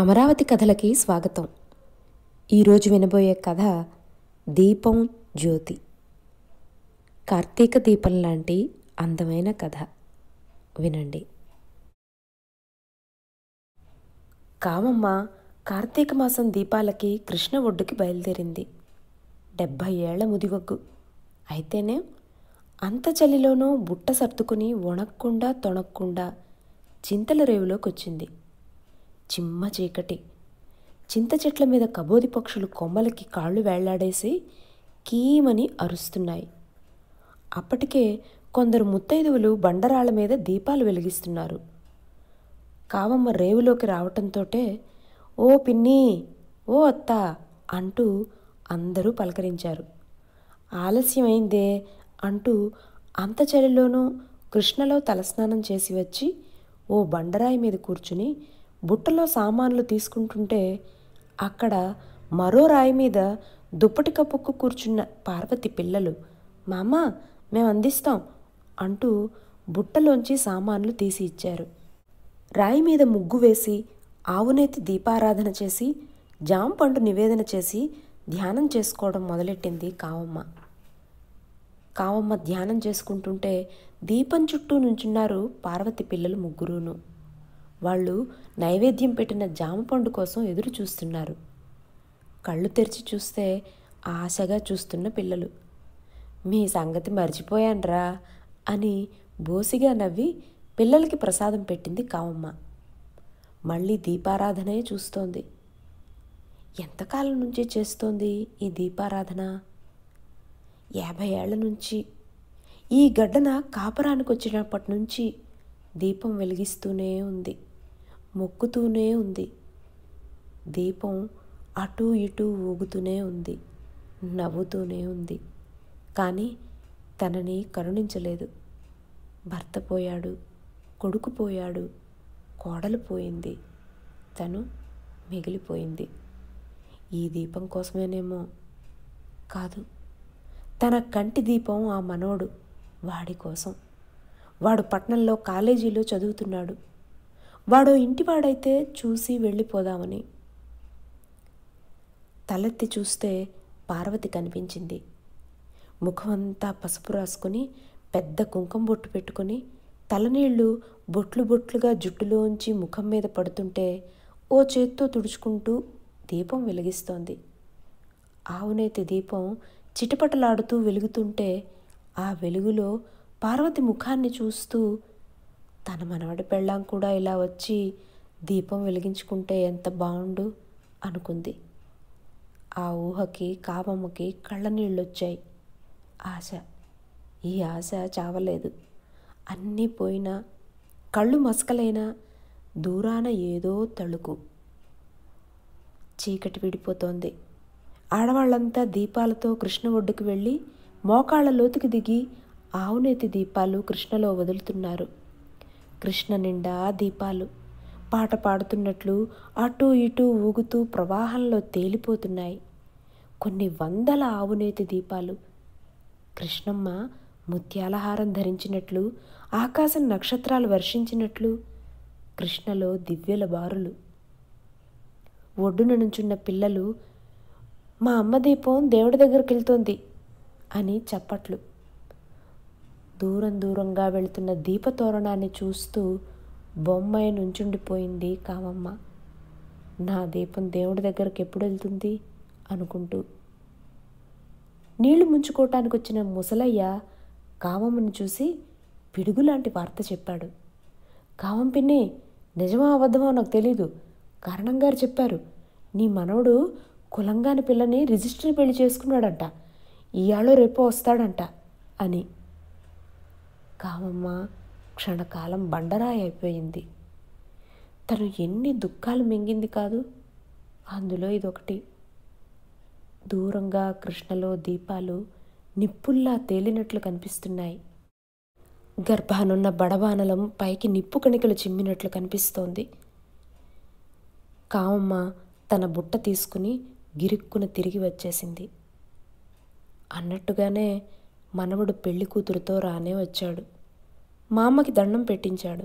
అమరావతి కథలకి స్వాగతం ఈరోజు వినబోయే కథ దీపం జ్యోతి కార్తీక దీపం లాంటి అందమైన కథ వినండి కామమ్మ కార్తీక మాసం దీపాలకి కృష్ణ ఒడ్డుకి బయలుదేరింది డెబ్భై ఏళ్ల ముదివగ్గు అయితేనే అంత చలిలోనూ బుట్ట సర్దుకుని వణక్కుండా తొణక్కుండా చింతల రేవులోకి వచ్చింది చిమ్మ చీకటి చింత చెట్ల మీద కబోది పక్షులు కొమ్మలకి కాళ్ళు వేళ్లాడేసి కీమని అరుస్తున్నాయి అప్పటికే కొందరు ముత్తైదువులు బండరాళ్ల మీద దీపాలు వెలిగిస్తున్నారు కావమ్మ రేవులోకి రావటంతోటే ఓ పిన్ని ఓ అత్త అంటూ అందరూ పలకరించారు ఆలస్యమైందే అంటూ అంత చలిలోనూ కృష్ణలో తలస్నానం చేసి వచ్చి ఓ బండరాయి మీద కూర్చుని బుట్టలో సామాన్లు తీసుకుంటుంటే అక్కడ మరో రాయి మీద దుప్పటి కప్పుకు కూర్చున్న పార్వతి పిల్లలు మామ మేము అందిస్తాం అంటూ బుట్టలోంచి సామాన్లు తీసి ఇచ్చారు రాయి మీద ముగ్గు వేసి ఆవునేతి దీపారాధన చేసి జాంపండు నివేదన చేసి ధ్యానం చేసుకోవడం మొదలెట్టింది కావమ్మ కావమ్మ ధ్యానం చేసుకుంటుంటే దీపం చుట్టూ నుంచున్నారు పార్వతి పిల్లలు ముగ్గురును వాళ్ళు నైవేద్యం పెట్టిన జామ పండు కోసం ఎదురు చూస్తున్నారు కళ్ళు తెరిచి చూస్తే ఆశగా చూస్తున్న పిల్లలు మీ సంగతి మర్చిపోయాన్రా అని బోసిగా నవ్వి పిల్లలకి ప్రసాదం పెట్టింది కావమ్మ మళ్ళీ దీపారాధనయే చూస్తోంది ఎంతకాలం నుంచి చేస్తోంది ఈ దీపారాధన యాభై ఏళ్ల నుంచి ఈ గడ్డన కాపరానికి వచ్చినప్పటి నుంచి దీపం వెలిగిస్తూనే ఉంది మొక్కుతూనే ఉంది దీపం అటూ ఇటూ ఊగుతూనే ఉంది నవ్వుతూనే ఉంది కానీ తనని కరుణించలేదు భర్త పోయాడు కొడుకు పోయాడు కోడలు పోయింది తను మిగిలిపోయింది ఈ దీపం కోసమేనేమో కాదు తన కంటి దీపం ఆ మనోడు వాడి కోసం వాడు పట్నంలో కాలేజీలో చదువుతున్నాడు వాడో ఇంటివాడైతే చూసి వెళ్ళిపోదామని తలెత్తి చూస్తే పార్వతి కనిపించింది ముఖమంతా పసుపు రాసుకుని పెద్ద కుంకం బొట్టు పెట్టుకుని తలనీళ్లు బొట్లు బొట్లుగా జుట్టులోంచి ముఖం మీద పడుతుంటే ఓ చేత్తో తుడుచుకుంటూ దీపం వెలిగిస్తోంది ఆవునేతి దీపం చిటపటలాడుతూ వెలుగుతుంటే ఆ వెలుగులో పార్వతి ముఖాన్ని చూస్తూ తన మనవడి పెళ్ళాం కూడా ఇలా వచ్చి దీపం వెలిగించుకుంటే ఎంత బాగుండు అనుకుంది ఆ ఊహకి కామమ్మకి వచ్చాయి ఆశ ఈ ఆశ చావలేదు అన్నీ పోయినా కళ్ళు మసకలైనా దూరాన ఏదో తళుకు చీకటి విడిపోతోంది ఆడవాళ్ళంతా దీపాలతో కృష్ణ ఒడ్డుకు వెళ్ళి మోకాళ్ళ లోతుకి దిగి ఆవునేతి దీపాలు కృష్ణలో వదులుతున్నారు కృష్ణ నిండా దీపాలు పాట పాడుతున్నట్లు అటూ ఇటూ ఊగుతూ ప్రవాహంలో తేలిపోతున్నాయి కొన్ని వందల ఆవునేతి దీపాలు కృష్ణమ్మ ముత్యాలహారం ధరించినట్లు ఆకాశం నక్షత్రాలు వర్షించినట్లు కృష్ణలో దివ్యల బారులు ఒడ్డున నుంచున్న పిల్లలు మా అమ్మ దీపం దేవుడి దగ్గరికి వెళ్తోంది అని చప్పట్లు దూరం దూరంగా వెళుతున్న దీపతోరణాన్ని చూస్తూ బొమ్మై నుంచుండిపోయింది కామమ్మ నా దీపం దేవుడి దగ్గరకు ఎప్పుడు వెళ్తుంది అనుకుంటూ నీళ్లు ముంచుకోవటానికి వచ్చిన ముసలయ్య కామమ్మను చూసి పిడుగులాంటి వార్త చెప్పాడు కామం పిన్ని నిజమా అబద్ధమో నాకు తెలీదు కారణం గారు చెప్పారు నీ మనవడు కులంగాని పిల్లని రిజిస్టర్ పెళ్లి చేసుకున్నాడంట ఇవాళ రేపో వస్తాడంట అని కామమ్మ క్షణకాలం బండరాయి అయిపోయింది తను ఎన్ని దుఃఖాలు మింగింది కాదు అందులో ఇదొకటి దూరంగా కృష్ణలో దీపాలు నిప్పుల్లా తేలినట్లు కనిపిస్తున్నాయి గర్భానున్న బడబానలం పైకి నిప్పు కణికలు చిమ్మినట్లు కనిపిస్తోంది కామమ్మ తన బుట్ట తీసుకుని గిరుక్కున తిరిగి వచ్చేసింది అన్నట్టుగానే మనవడు పెళ్లి కూతురుతో రానే వచ్చాడు మా అమ్మకి దండం పెట్టించాడు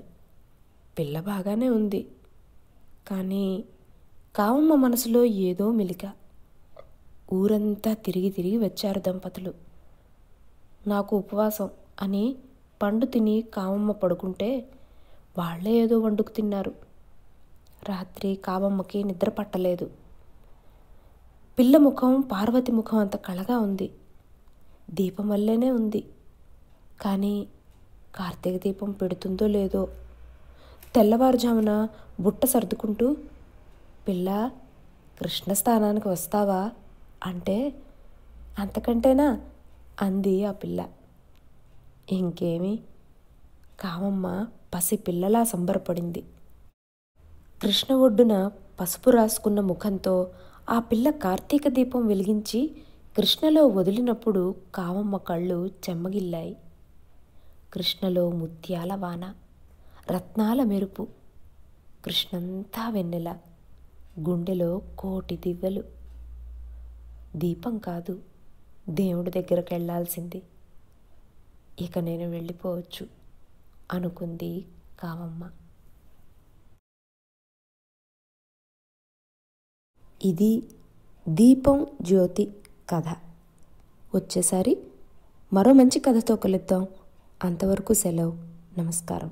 పిల్ల బాగానే ఉంది కానీ కావమ్మ మనసులో ఏదో మిలిక ఊరంతా తిరిగి తిరిగి వచ్చారు దంపతులు నాకు ఉపవాసం అని పండు తిని కావమ్మ పడుకుంటే వాళ్ళే ఏదో వండుకు తిన్నారు రాత్రి కావమ్మకి నిద్ర పట్టలేదు పిల్ల ముఖం పార్వతి ముఖం అంత కళగా ఉంది దీపం వల్లేనే ఉంది కానీ కార్తీక దీపం పెడుతుందో లేదో తెల్లవారుజామున బుట్ట సర్దుకుంటూ పిల్ల కృష్ణ స్థానానికి వస్తావా అంటే అంతకంటేనా అంది ఆ పిల్ల ఇంకేమి కామమ్మ పసి పిల్లలా సంబరపడింది కృష్ణ ఒడ్డున పసుపు రాసుకున్న ముఖంతో ఆ పిల్ల కార్తీక దీపం వెలిగించి కృష్ణలో వదిలినప్పుడు కావమ్మ కళ్ళు చెమ్మగిల్లాయి కృష్ణలో ముత్యాల వాన రత్నాల మెరుపు కృష్ణంతా వెన్నెల గుండెలో కోటి దివ్వెలు దీపం కాదు దేవుడి దగ్గరకు వెళ్లాల్సింది ఇక నేను వెళ్ళిపోవచ్చు అనుకుంది కామమ్మ ఇది దీపం జ్యోతి కథ వచ్చేసారి మరో మంచి కథతో కలుద్దాం అంతవరకు సెలవు నమస్కారం